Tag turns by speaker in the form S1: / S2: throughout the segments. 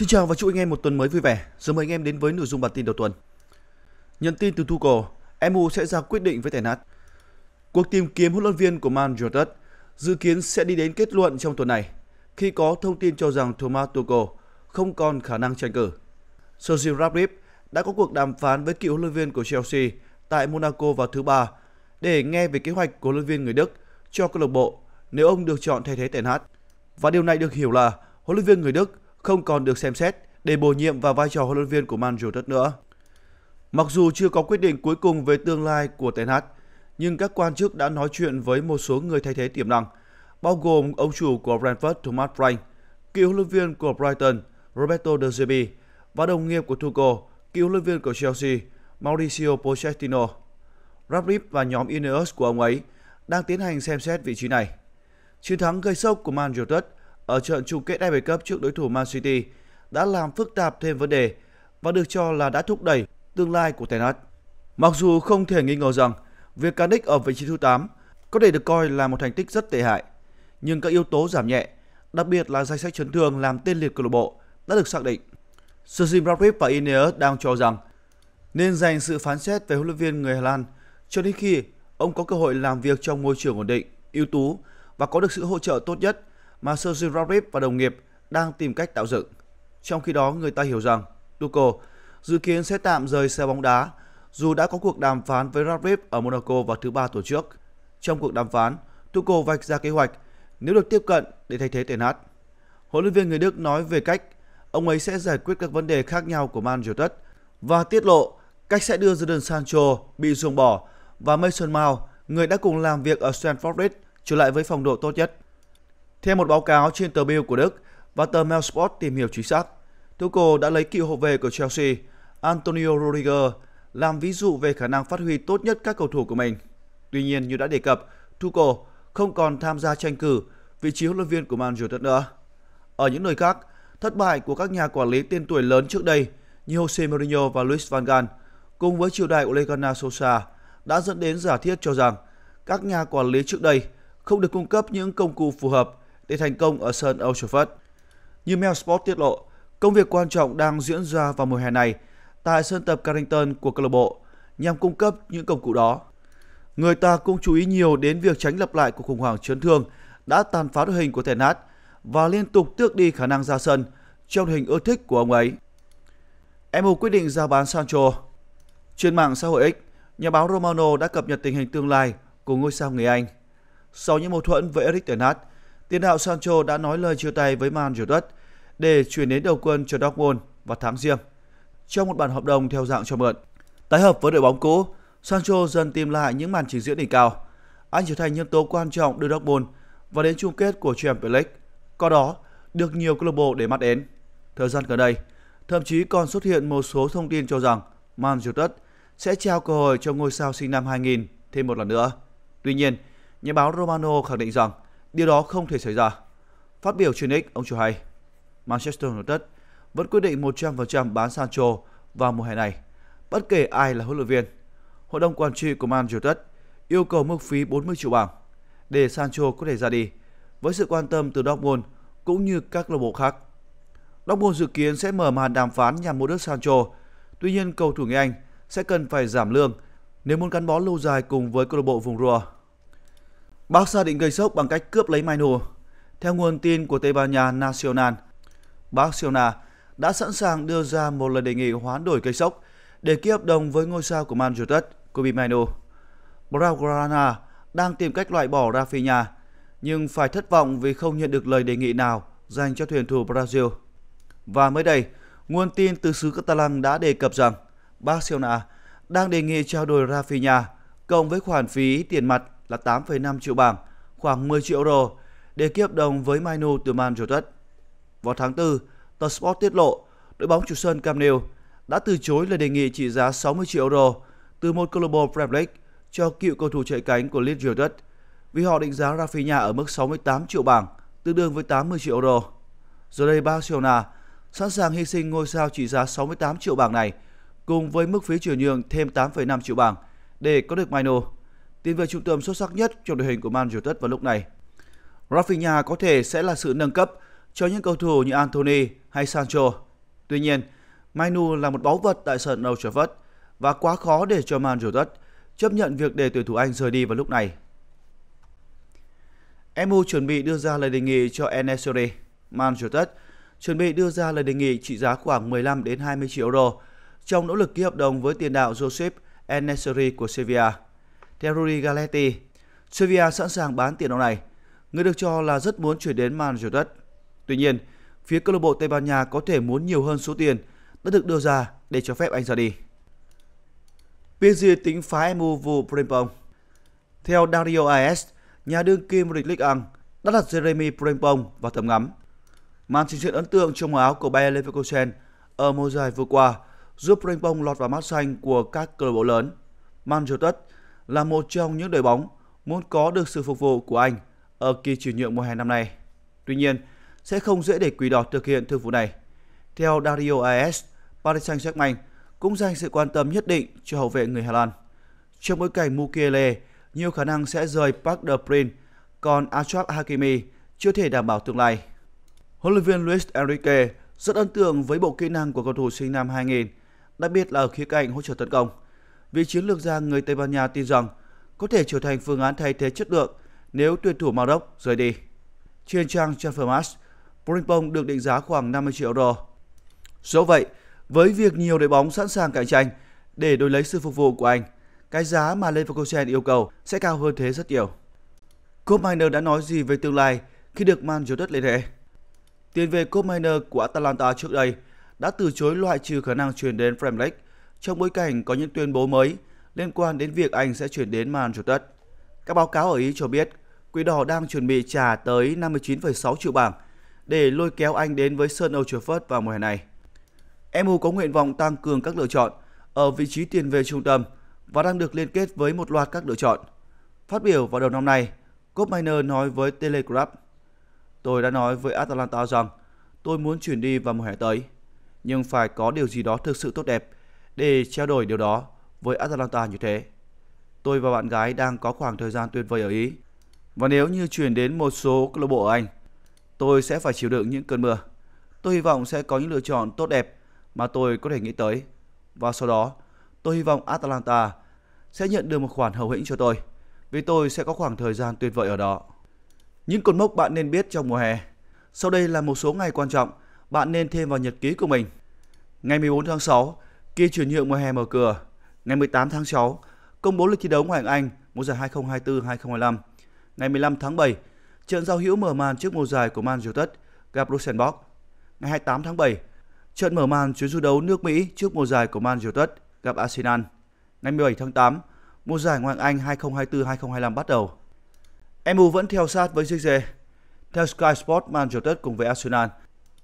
S1: Xin chào và chúc anh em một tuần mới vui vẻ. Giờ mời anh em đến với nội dung bản tin đầu tuần. Nhận tin từ Tuchel, MU sẽ ra quyết định với Ternat. Cuộc tìm kiếm huấn luyện viên của Man United dự kiến sẽ đi đến kết luận trong tuần này khi có thông tin cho rằng Thomas Tuchel không còn khả năng tranh cử. Sergio Ramos đã có cuộc đàm phán với cựu huấn luyện viên của Chelsea tại Monaco vào thứ ba để nghe về kế hoạch của huấn luyện viên người Đức cho câu lạc bộ nếu ông được chọn thay thế Ten Hag. Và điều này được hiểu là huấn luyện viên người Đức không còn được xem xét để bổ nhiệm vào vai trò huấn luyện viên của Man United nữa. Mặc dù chưa có quyết định cuối cùng về tương lai của Ten Hag, nhưng các quan chức đã nói chuyện với một số người thay thế tiềm năng, bao gồm ông chủ của Brentford Thomas Frank, cựu huấn luyện viên của Brighton Roberto De Zerbi và đồng nghiệp của Tuchel, cựu huấn luyện viên của Chelsea Mauricio Pochettino. Radcliffe và nhóm Ineos của ông ấy đang tiến hành xem xét vị trí này. Chiến thắng gây sốc của Man United ở trận chung kết FA Cup trước đối thủ Man City đã làm phức tạp thêm vấn đề và được cho là đã thúc đẩy tương lai của Ten Hag. Mặc dù không thể nghi ngờ rằng việc Canic ở vị trí thứ 8 có thể được coi là một thành tích rất tệ hại, nhưng các yếu tố giảm nhẹ, đặc biệt là danh sách chấn thương làm tên liệt câu lạc bộ đã được xác định. Sergio Ramos và Ineos đang cho rằng nên dành sự phán xét về huấn luyện viên người Hà Lan cho đến khi ông có cơ hội làm việc trong môi trường ổn định, ưu tú và có được sự hỗ trợ tốt nhất mà Sergio Ramos và đồng nghiệp đang tìm cách tạo dựng. Trong khi đó, người ta hiểu rằng Tuchel dự kiến sẽ tạm rời xe bóng đá dù đã có cuộc đàm phán với Ramos ở Monaco vào thứ ba tuần trước. Trong cuộc đàm phán, Tuchel vạch ra kế hoạch nếu được tiếp cận để thay thế Ten Hag. Huấn luyện viên người Đức nói về cách ông ấy sẽ giải quyết các vấn đề khác nhau của Man United và tiết lộ cách sẽ đưa Jadon Sancho bị ruồng bỏ và Mason Mount, người đã cùng làm việc ở Stamford Bridge, trở lại với phong độ tốt nhất. Theo một báo cáo trên tờ Bild của Đức và tờ Mail Sport tìm hiểu chính xác, Tuchel đã lấy cựu hậu vệ của Chelsea Antonio Rudiger làm ví dụ về khả năng phát huy tốt nhất các cầu thủ của mình. Tuy nhiên, như đã đề cập, Tuchel không còn tham gia tranh cử vị trí huấn luyện viên của Man United nữa. Ở những nơi khác, thất bại của các nhà quản lý tên tuổi lớn trước đây như Jose Mourinho và Luis van Gaal cùng với triều đại Ole Gunnar Solskjaer đã dẫn đến giả thiết cho rằng các nhà quản lý trước đây không được cung cấp những công cụ phù hợp để thành công ở sân Old Trafford. Như Mail Sport tiết lộ, công việc quan trọng đang diễn ra vào mùa hè này tại sân tập Carrington của câu lạc bộ nhằm cung cấp những công cụ đó. Người ta cũng chú ý nhiều đến việc tránh lặp lại của khủng hoảng chấn thương đã tàn phá đội hình của Ternat và liên tục tước đi khả năng ra sân trong hình ưa thích của ông ấy. MU quyết định ra bán Sancho. Trên mạng xã hội X, nhà báo Romano đã cập nhật tình hình tương lai của ngôi sao người Anh. Sau những mâu thuẫn với Eric Ternat, tiền đạo Sancho đã nói lời chia tay với Man United để chuyển đến đầu quân cho Dortmund vào tháng riêng trong một bản hợp đồng theo dạng cho mượn. Tái hợp với đội bóng cũ, Sancho dần tìm lại những màn trình diễn đỉnh cao. Anh trở thành nhân tố quan trọng đưa Dortmund và đến chung kết của Champions League. Có đó, được nhiều câu lạc bộ để mắt đến. Thời gian gần đây, thậm chí còn xuất hiện một số thông tin cho rằng Man United sẽ trao cơ hội cho ngôi sao sinh năm 2000 thêm một lần nữa. Tuy nhiên, nhà báo Romano khẳng định rằng Điều đó không thể xảy ra. Phát biểu trên X, ông cho hay, Manchester United vẫn quyết định 100% bán Sancho vào mùa hè này, bất kể ai là huấn luyện viên. Hội đồng quản trị của Man United yêu cầu mức phí 40 triệu bảng để Sancho có thể ra đi với sự quan tâm từ Dortmund cũng như các câu lạc bộ khác. Dortmund dự kiến sẽ mở màn đàm phán nhằm mua đất Sancho. Tuy nhiên, cầu thủ người Anh sẽ cần phải giảm lương nếu muốn gắn bó lâu dài cùng với câu lạc bộ vùng Rùa. Barca định gây sốc bằng cách cướp lấy Manu. Theo nguồn tin của Tây Ban Nha Nacional, Barcelona đã sẵn sàng đưa ra một lời đề nghị hoán đổi cây sốc để ký hợp đồng với ngôi sao của Man United, Kobe Maino. Blaugrana đang tìm cách loại bỏ Rafinha, nhưng phải thất vọng vì không nhận được lời đề nghị nào dành cho thuyền thủ Brazil. Và mới đây, nguồn tin từ xứ Catalan đã đề cập rằng Barcelona đang đề nghị trao đổi Rafinha cộng với khoản phí tiền mặt là 8,5 triệu bảng, khoảng 10 triệu euro để ký hợp đồng với Manu từ Man United. Vào tháng 4, The Sport tiết lộ đội bóng chủ sân Camp Nou đã từ chối lời đề nghị trị giá 60 triệu euro từ một câu lạc bộ Premier League cho cựu cầu thủ chạy cánh của Leeds United vì họ định giá Rafinha ở mức 68 triệu bảng, tương đương với 80 triệu euro. Giờ đây Barcelona sẵn sàng hy sinh ngôi sao trị giá 68 triệu bảng này cùng với mức phí chuyển nhượng thêm 8,5 triệu bảng để có được Maino. Tiền vệ trung tâm xuất sắc nhất trong đội hình của Man United vào lúc này. Rafinha có thể sẽ là sự nâng cấp cho những cầu thủ như Anthony hay Sancho. Tuy nhiên, Manu là một báu vật tại sân Old Trafford và quá khó để cho Man United chấp nhận việc để tuyển thủ Anh rời đi vào lúc này. MU chuẩn bị đưa ra lời đề nghị cho Enesiri. Man United chuẩn bị đưa ra lời đề nghị trị giá khoảng 15 đến 20 triệu euro trong nỗ lực ký hợp đồng với tiền đạo Joseph Enesiri của Sevilla. Theo Rudy Galetti. Sevilla sẵn sàng bán tiền ông này. Người được cho là rất muốn chuyển đến Man United. Tuy nhiên, phía câu lạc bộ Tây Ban Nha có thể muốn nhiều hơn số tiền đã được đưa ra để cho phép anh ra đi. PSG tính phá MU vụ Prempong. Theo Dario AS, nhà đương kim vô địch Ligue 1 đã đặt Jeremy Prempong vào tầm ngắm. Màn trình diễn ấn tượng trong áo của Bayer Leverkusen ở mùa giải vừa qua giúp Prempong lọt vào mắt xanh của các câu lạc bộ lớn. Man United là một trong những đội bóng muốn có được sự phục vụ của anh ở kỳ chuyển nhượng mùa hè năm nay. Tuy nhiên, sẽ không dễ để Quỷ Đỏ thực hiện thương vụ này. Theo Dario AS, Paris Saint-Germain cũng dành sự quan tâm nhất định cho hậu vệ người Hà Lan. Trong bối cảnh Mukiele nhiều khả năng sẽ rời Park de Prince, còn Achraf Hakimi chưa thể đảm bảo tương lai. Huấn luyện viên Luis Enrique rất ấn tượng với bộ kỹ năng của cầu thủ sinh năm 2000, đặc biệt là ở khía cạnh hỗ trợ tấn công – vị chiến lược gia người Tây Ban Nha tin rằng có thể trở thành phương án thay thế chất lượng nếu tuyển thủ Maroc rời đi. Trên trang Transfermarkt, Frimpong được định giá khoảng 50 triệu euro. Dẫu vậy, với việc nhiều đội bóng sẵn sàng cạnh tranh để đổi lấy sự phục vụ của anh, cái giá mà Leverkusen yêu cầu sẽ cao hơn thế rất nhiều. Cop đã nói gì về tương lai khi được Man United lên hệ? Tiền vệ Cop của Atalanta trước đây đã từ chối loại trừ khả năng chuyển đến Premier League trong bối cảnh có những tuyên bố mới liên quan đến việc Anh sẽ chuyển đến Man United, Các báo cáo ở Ý cho biết, Quỷ đỏ đang chuẩn bị trả tới 59,6 triệu bảng để lôi kéo Anh đến với sân Old Trafford vào mùa hè này. MU có nguyện vọng tăng cường các lựa chọn ở vị trí tiền vệ trung tâm và đang được liên kết với một loạt các lựa chọn. Phát biểu vào đầu năm nay, Cop nói với Telegraph, Tôi đã nói với Atalanta rằng tôi muốn chuyển đi vào mùa hè tới, nhưng phải có điều gì đó thực sự tốt đẹp để trao đổi điều đó với Atalanta như thế. Tôi và bạn gái đang có khoảng thời gian tuyệt vời ở Ý. Và nếu như chuyển đến một số câu lạc bộ ở Anh, tôi sẽ phải chịu đựng những cơn mưa. Tôi hy vọng sẽ có những lựa chọn tốt đẹp mà tôi có thể nghĩ tới. Và sau đó, tôi hy vọng Atalanta sẽ nhận được một khoản hậu hĩnh cho tôi, vì tôi sẽ có khoảng thời gian tuyệt vời ở đó. Những cột mốc bạn nên biết trong mùa hè. Sau đây là một số ngày quan trọng bạn nên thêm vào nhật ký của mình. Ngày 14 tháng 6, Kỳ chuyển nhượng mùa hè mở cửa ngày 18 tháng 6, công bố lịch thi đấu ngoại hạng Anh mùa giải 2024-2025. Ngày 15 tháng 7, trận giao hữu mở màn trước mùa giải của Man United gặp Rosenborg Ngày 28 tháng 7, trận mở màn chuyến du đấu nước Mỹ trước mùa giải của Man United gặp Arsenal. Ngày 17 tháng 8, mùa giải ngoại hạng Anh 2024-2025 bắt đầu. MU vẫn theo sát với Zirkzee. Theo Sky Sports Man United cùng với Arsenal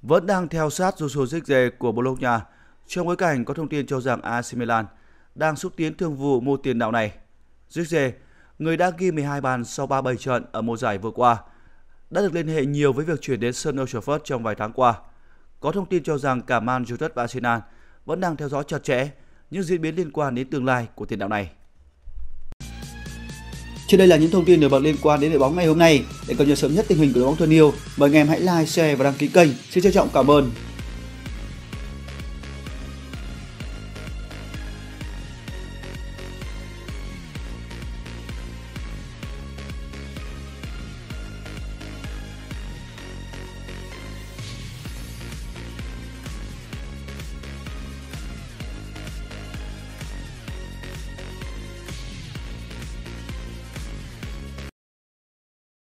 S1: vẫn đang theo sát Joshua Zirkzee của Bologna trong bối cảnh có thông tin cho rằng AC Milan đang xúc tiến thương vụ mua tiền đạo này, Zirkzee, người đã ghi 12 bàn sau 37 trận ở mùa giải vừa qua, đã được liên hệ nhiều với việc chuyển đến sân Old Trafford trong vài tháng qua. Có thông tin cho rằng cả Man United và Arsenal vẫn đang theo dõi chặt chẽ những diễn biến liên quan đến tương lai của tiền đạo này. Trên đây là những thông tin nổi bật liên quan đến đội bóng ngày hôm nay. Để cập nhật sớm nhất tình hình của đội bóng thân yêu, mời anh em hãy like, share và đăng ký kênh. Xin trân trọng cảm ơn